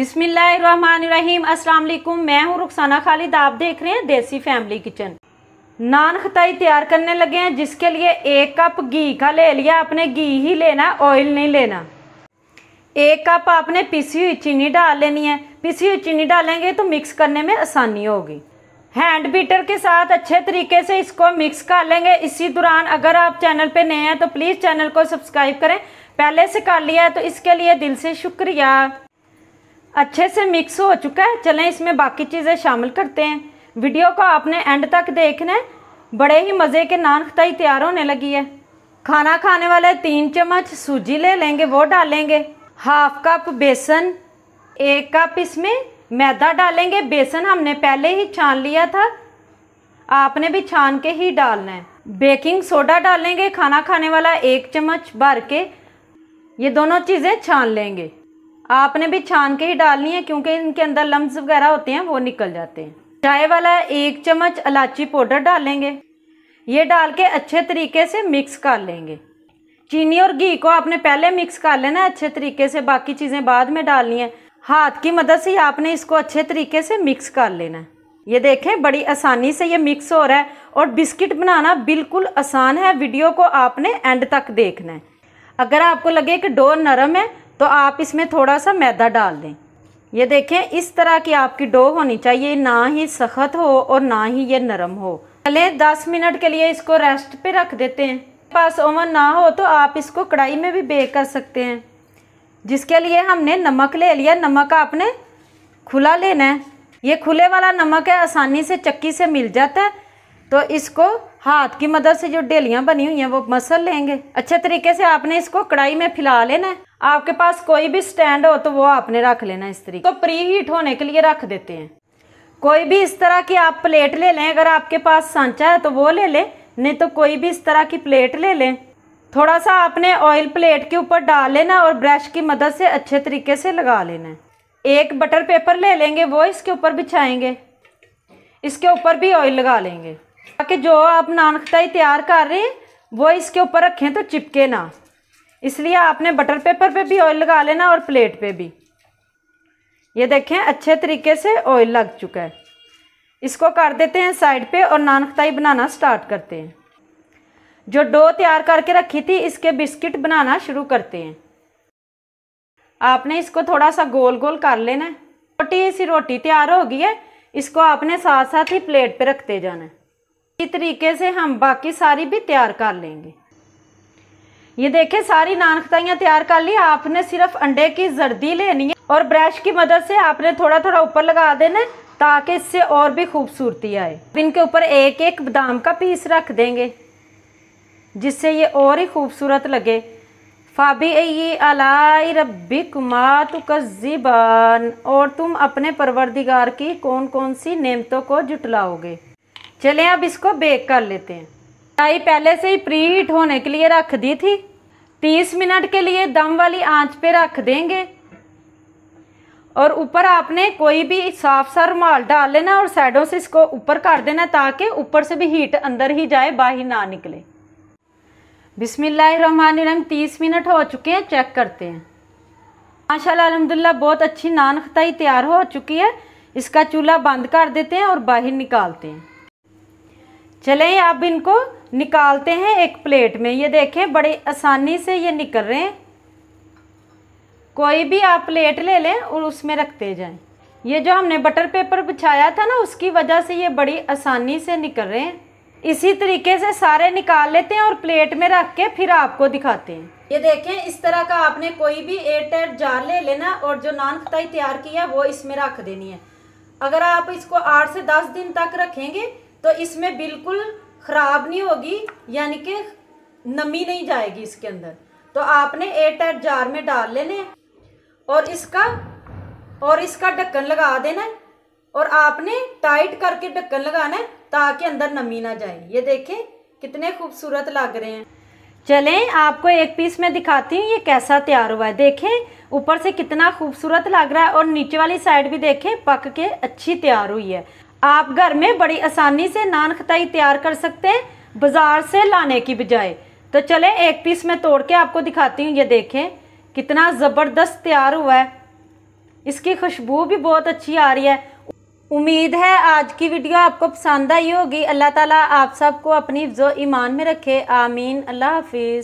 अस्सलाम वालेकुम मैं हूँ रुखसाना खालिद आप देख रहे हैं देसी फैमिली किचन नान खताई तैयार करने लगे हैं जिसके लिए एक कप घी का ले लिया आपने घी ही लेना ऑयल नहीं लेना एक कप आपने पिसी हुई चीनी डाल लेनी है पिसी हुई चीनी डालेंगे तो मिक्स करने में आसानी होगी हैंड बीटर के साथ अच्छे तरीके से इसको मिक्स कर लेंगे इसी दौरान अगर आप चैनल पर नए हैं तो प्लीज़ चैनल को सब्सक्राइब करें पहले से कर लिया है तो इसके लिए दिल से शुक्रिया अच्छे से मिक्स हो चुका है चलें इसमें बाकी चीज़ें शामिल करते हैं वीडियो को आपने एंड तक देखना है बड़े ही मज़े के नान खताई तैयार होने लगी है खाना खाने वाले तीन चम्मच सूजी ले लेंगे वो डालेंगे हाफ कप बेसन एक कप इसमें मैदा डालेंगे बेसन हमने पहले ही छान लिया था आपने भी छान के ही डालना है बेकिंग सोडा डालेंगे खाना खाने वाला एक चम्मच भर के ये दोनों चीज़ें छान लेंगे आपने भी छान के ही डालनी है क्योंकि इनके अंदर लम्ब वगैरह होते हैं वो निकल जाते हैं चाय वाला एक चम्मच इलायची पाउडर डालेंगे ये डाल के अच्छे तरीके से मिक्स कर लेंगे चीनी और घी को आपने पहले मिक्स कर लेना अच्छे तरीके से बाकी चीज़ें बाद में डालनी है हाथ की मदद से आपने इसको अच्छे तरीके से मिक्स कर लेना है ये देखें बड़ी आसानी से ये मिक्स हो रहा है और बिस्किट बनाना बिल्कुल आसान है वीडियो को आपने एंड तक देखना है अगर आपको लगे कि डो नरम है तो आप इसमें थोड़ा सा मैदा डाल दें ये देखें इस तरह की आपकी डो होनी चाहिए ना ही सख्त हो और ना ही ये नरम हो पहले 10 मिनट के लिए इसको रेस्ट पे रख देते हैं पास ओवन ना हो तो आप इसको कढ़ाई में भी बेक कर सकते हैं जिसके लिए हमने नमक ले लिया नमक आपने खुला लेना है ये खुले वाला नमक है आसानी से चक्की से मिल जाता है तो इसको हाथ की मदद से जो डेलियाँ बनी हुई हैं वो मसल लेंगे अच्छे तरीके से आपने इसको कढ़ाई में फिला लेना है आपके पास कोई भी स्टैंड हो तो वो आपने रख लेना इस तरीके तो प्री हीट होने के लिए रख देते हैं कोई भी इस तरह की आप प्लेट ले लें अगर आपके पास सांचा है तो वो ले लें नहीं तो कोई भी इस तरह की प्लेट ले लें थोड़ा सा आपने ऑयल प्लेट के ऊपर डाल लेना और ब्रश की मदद से अच्छे तरीके से लगा लेना है एक बटर पेपर ले लेंगे वो इसके ऊपर बिछाएंगे इसके ऊपर भी ऑयल लगा लेंगे ताकि जो आप नान खताई तैयार कर रहे हैं वो इसके ऊपर रखें तो चिपके ना इसलिए आपने बटर पेपर पे भी ऑयल लगा लेना और प्लेट पे भी ये देखें अच्छे तरीके से ऑयल लग चुका है इसको कर देते हैं साइड पे और नान खताई बनाना स्टार्ट करते हैं जो डो तैयार करके रखी थी इसके बिस्किट बनाना शुरू करते हैं आपने इसको थोड़ा सा गोल गोल कर लेना है रोटी सी रोटी तैयार होगी है इसको आपने साथ साथ ही प्लेट पे रखते जाना है इसी तरीके से हम बाकी सारी भी तैयार कर लेंगे ये देखे सारी नानखताइयाँ तैयार कर ली आपने सिर्फ अंडे की जर्दी लेनी है और ब्रश की मदद से आपने थोड़ा थोड़ा ऊपर लगा देना ताकि इससे और भी खूबसूरती आए इनके ऊपर एक एक बादाम का पीस रख देंगे जिससे ये और ही खूबसूरत लगे फाबी अलाई रबी कुमा तुकबान और तुम अपने परवरदिगार की कौन कौन सी नेमतों को जुटलाओगे चलें अब इसको बेक कर लेते हैं कढ़ाई पहले से ही प्री हीट होने के लिए रख दी थी 30 मिनट के लिए दम वाली आंच पे रख देंगे और ऊपर आपने कोई भी साफ सा रुमाल डाल लेना और साइडों से इसको ऊपर कर देना ताकि ऊपर से भी हीट अंदर ही जाए बाहर ना निकले बिसमीम तीस मिनट हो चुके हैं चेक करते हैं माशाल्लाह अलहमदिल्ला बहुत अच्छी नान खताई तैयार हो चुकी है इसका चूल्हा बंद कर देते हैं और बाहर निकालते हैं चलें अब इनको निकालते हैं एक प्लेट में ये देखें बड़ी आसानी से ये निकल रहे हैं कोई भी आप प्लेट ले लें और उसमें रखते जाएं ये जो हमने बटर पेपर बिछाया था ना उसकी वजह से ये बड़ी आसानी से निकल रहे हैं इसी तरीके से सारे निकाल लेते हैं और प्लेट में रख के फिर आपको दिखाते हैं ये देखें इस तरह का आपने कोई भी एयरटाइट जार ले लेना और जो नान खताई तैयार की है वो इसमें रख देनी है अगर आप इसको आठ से दस दिन तक रखेंगे तो इसमें बिल्कुल ख़राब नहीं होगी यानी कि नमी नहीं जाएगी इसके अंदर तो आपने एयर टाइट जार में डाल लेने और इसका और इसका ढक्कन लगा देना और आपने टाइट करके ढक्कन लगाना है ताकि अंदर नमी ना जाए ये देखें कितने खूबसूरत लग रहे हैं चलें आपको एक पीस में दिखाती हूँ ये कैसा तैयार हुआ है देखें ऊपर से कितना खूबसूरत लग रहा है और नीचे वाली साइड भी देखें पक के अच्छी तैयार हुई है आप घर में बड़ी आसानी से नान खताई तैयार कर सकते हैं बाज़ार से लाने की बजाय तो चले एक पीस में तोड़ के आपको दिखाती हूँ ये देखें कितना ज़बरदस्त तैयार हुआ है इसकी खुशबू भी बहुत अच्छी आ रही है उम्मीद है आज की वीडियो आपको पसंद आई होगी अल्लाह ताला आप सबको अपनी जो ईमान में रखे आमीन अल्लाह हाफिज़